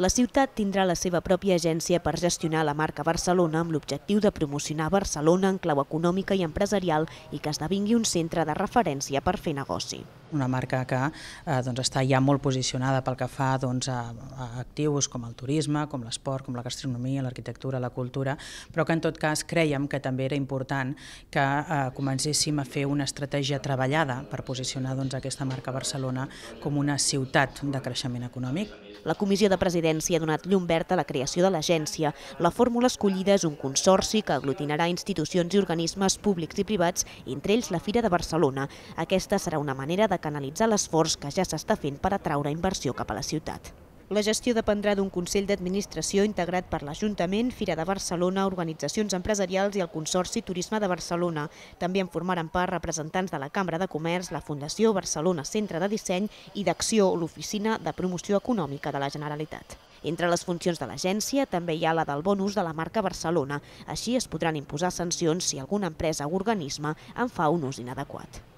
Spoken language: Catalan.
la ciutat tindrà la seva pròpia agència per gestionar la marca Barcelona amb l'objectiu de promocionar Barcelona en clau econòmica i empresarial i que esdevingui un centre de referència per fer negoci una marca que eh, doncs està ja molt posicionada pel que fa doncs, a, a actius com el turisme, com l'esport, com la gastronomia, l'arquitectura, la cultura, però que en tot cas creiem que també era important que eh, comencéssim a fer una estratègia treballada per posicionar doncs, aquesta marca Barcelona com una ciutat de creixement econòmic. La Comissió de Presidència ha donat llum verd a la creació de l'agència. La fórmula escollida és un consorci que aglutinarà institucions i organismes públics i privats, entre ells la Fira de Barcelona. Aquesta serà una manera de canalitzar l'esforç que ja s'està fent per atraure inversió cap a la ciutat. La gestió dependrà d'un Consell d'Administració integrat per l'Ajuntament, Fira de Barcelona, organitzacions empresarials i el Consorci Turisme de Barcelona. També en formaran part representants de la Cambra de Comerç, la Fundació Barcelona Centre de Disseny i d'Acció, l'Oficina de Promoció Econòmica de la Generalitat. Entre les funcions de l'agència també hi ha la del bonus de la marca Barcelona. Així es podran imposar sancions si alguna empresa o organisme en fa un ús inadequat.